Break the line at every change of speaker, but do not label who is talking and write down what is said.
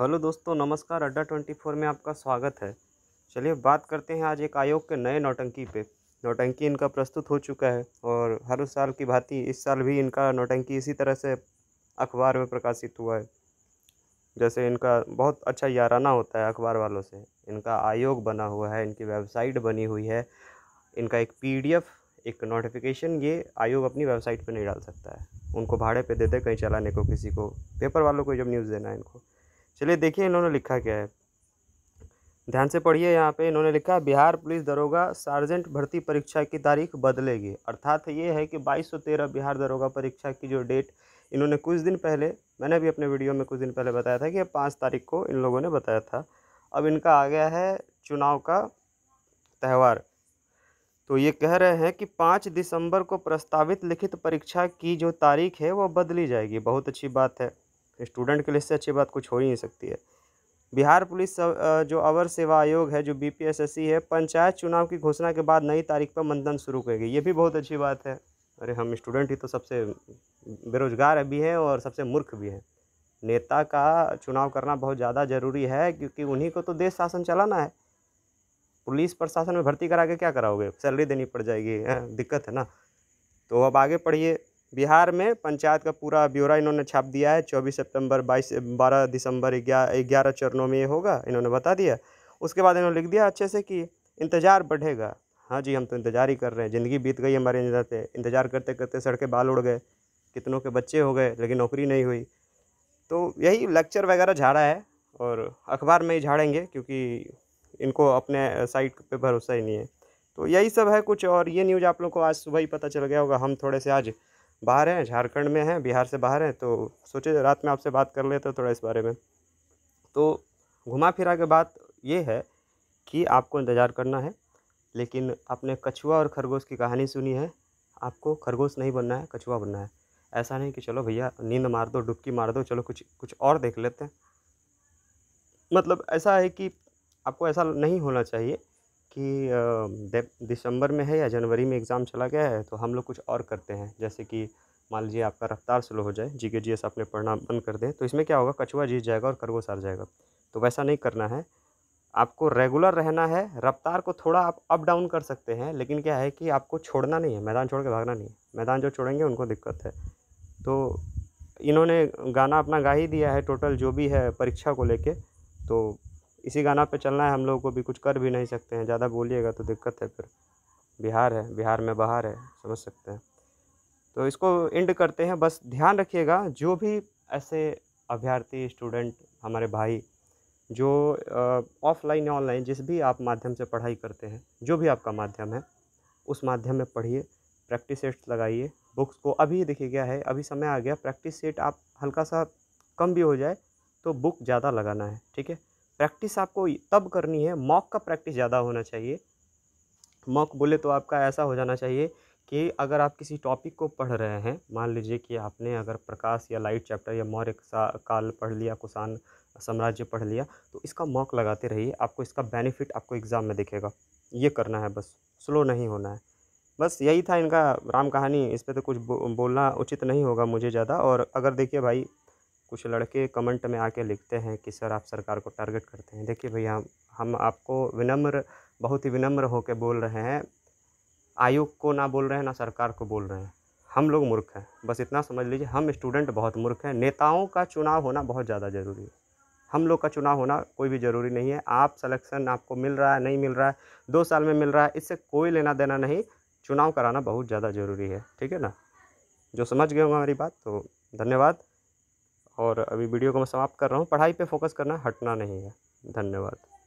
hello दोस्तों नमस्कार अड्डा ट्वेंटी फोर में आपका स्वागत है चलिए बात करते हैं आज एक आयोग के नए नौटंकी पे नौटंकी इनका प्रस्तुत हो चुका है और हर उस साल की भांति इस साल भी इनका नौटंकी इसी तरह से अखबार में प्रकाशित हुआ है जैसे इनका बहुत अच्छा याराना होता है अखबार वालों से इनका आयोग बना हुआ है इनकी वेबसाइट बनी हुई है इनका एक पी एक नोटिफिकेशन ये आयोग अपनी वेबसाइट पर नहीं डाल सकता है उनको भाड़े पर देते कहीं चलाने को किसी को पेपर वालों को जब न्यूज़ देना है इनको चलिए देखिए इन्होंने लिखा क्या है ध्यान से पढ़िए यहाँ पे इन्होंने लिखा बिहार पुलिस दरोगा सार्जेंट भर्ती परीक्षा की तारीख बदलेगी अर्थात ये है कि 2213 बिहार दरोगा परीक्षा की जो डेट इन्होंने कुछ दिन पहले मैंने भी अपने वीडियो में कुछ दिन पहले बताया था कि पाँच तारीख को इन लोगों ने बताया था अब इनका आ गया है चुनाव का त्यौहार तो ये कह रहे हैं कि पाँच दिसंबर को प्रस्तावित लिखित परीक्षा की जो तारीख है वो बदली जाएगी बहुत अच्छी बात है स्टूडेंट के लिए इससे अच्छी बात कुछ हो ही नहीं सकती है बिहार पुलिस जो अवर सेवा आयोग है जो बी है पंचायत चुनाव की घोषणा के बाद नई तारीख पर मंथन शुरू करेगी ये भी बहुत अच्छी बात है अरे हम स्टूडेंट ही तो सबसे बेरोजगार भी हैं और सबसे मूर्ख भी हैं नेता का चुनाव करना बहुत ज़्यादा ज़रूरी है क्योंकि उन्हीं को तो देश शासन चलाना है पुलिस प्रशासन में भर्ती करा के क्या कराओगे सैलरी देनी पड़ जाएगी दिक्कत है ना तो अब आगे पढ़िए बिहार में पंचायत का पूरा ब्यौरा इन्होंने छाप दिया है चौबीस सितंबर बाईस बारह दिसंबर ग्यारह ग्यारह चरणों में ये होगा इन्होंने बता दिया उसके बाद इन्होंने लिख दिया अच्छे से कि इंतज़ार बढ़ेगा हाँ जी हम तो इंतज़ार ही कर रहे हैं ज़िंदगी बीत गई हमारे इंतज़ार से इंतज़ार करते करते सड़कें बाल उड़ गए कितनों के बच्चे हो गए लेकिन नौकरी नहीं हुई तो यही लेक्चर वगैरह झाड़ा है और अखबार में ही झाड़ेंगे क्योंकि इनको अपने साइट पे भरोसा ही नहीं है तो यही सब है कुछ और ये न्यूज़ आप लोग को आज सुबह ही पता चल गया होगा हम थोड़े से आज बाहर हैं झारखंड में हैं बिहार से बाहर हैं तो सोचे रात में आपसे बात कर लेते थोड़ा इस बारे में तो घुमा फिरा के बात ये है कि आपको इंतज़ार करना है लेकिन आपने कछुआ और खरगोश की कहानी सुनी है आपको खरगोश नहीं बनना है कछुआ बनना है ऐसा नहीं कि चलो भैया नींद मार दो डुबकी मार दो चलो कुछ कुछ और देख लेते हैं मतलब ऐसा है कि आपको ऐसा नहीं होना चाहिए कि दिसंबर में है या जनवरी में एग्ज़ाम चला गया है तो हम लोग कुछ और करते हैं जैसे कि मान लीजिए आपका रफ्तार स्लो हो जाए जी के जी एस आपने पढ़ना बंद कर दें तो इसमें क्या होगा कछुआ जीत जाएगा और खरगोश हार जाएगा तो वैसा नहीं करना है आपको रेगुलर रहना है रफ्तार को थोड़ा आप अप डाउन कर सकते हैं लेकिन क्या है कि आपको छोड़ना नहीं है मैदान छोड़ के भागना नहीं है मैदान जो छोड़ेंगे उनको दिक्कत है तो इन्होंने गाना अपना गा ही दिया है टोटल जो भी है परीक्षा को लेके तो इसी गाना पे चलना है हम लोगों को भी कुछ कर भी नहीं सकते हैं ज़्यादा बोलिएगा तो दिक्कत है फिर बिहार है बिहार में बाहर है समझ सकते हैं तो इसको एंड करते हैं बस ध्यान रखिएगा जो भी ऐसे अभ्यर्थी स्टूडेंट हमारे भाई जो ऑफलाइन या ऑनलाइन जिस भी आप माध्यम से पढ़ाई करते हैं जो भी आपका माध्यम है उस माध्यम में पढ़िए प्रैक्टिस सेट्स लगाइए बुक्स को अभी देखिए गया है अभी समय आ गया प्रैक्टिस सेट आप हल्का सा कम भी हो जाए तो बुक ज़्यादा लगाना है ठीक है प्रैक्टिस आपको तब करनी है मॉक का प्रैक्टिस ज़्यादा होना चाहिए मॉक बोले तो आपका ऐसा हो जाना चाहिए कि अगर आप किसी टॉपिक को पढ़ रहे हैं मान लीजिए कि आपने अगर प्रकाश या लाइट चैप्टर या मौर्य काल पढ़ लिया कुसान साम्राज्य पढ़ लिया तो इसका मॉक लगाते रहिए आपको इसका बेनिफिट आपको एग्ज़ाम में दिखेगा ये करना है बस स्लो नहीं होना है बस यही था इनका राम कहानी इस पर तो कुछ बो बोलना उचित नहीं होगा मुझे ज़्यादा और अगर देखिए भाई कुछ लड़के कमेंट में आके लिखते हैं कि सर आप सरकार को टारगेट करते हैं देखिए भैया हम आपको विनम्र बहुत ही विनम्र होकर बोल रहे हैं आयोग को ना बोल रहे हैं ना सरकार को बोल रहे हैं हम लोग मूर्ख हैं बस इतना समझ लीजिए हम स्टूडेंट बहुत मूर्ख हैं नेताओं का चुनाव होना बहुत ज़्यादा ज़रूरी है हम लोग का चुनाव होना कोई भी ज़रूरी नहीं है आप सलेक्शन आपको मिल रहा है नहीं मिल रहा है दो साल में मिल रहा है इससे कोई लेना देना नहीं चुनाव कराना बहुत ज़्यादा ज़रूरी है ठीक है ना जो समझ गए होंगे हमारी बात तो धन्यवाद और अभी वीडियो को मैं समाप्त कर रहा हूँ पढ़ाई पे फोकस करना हटना नहीं है धन्यवाद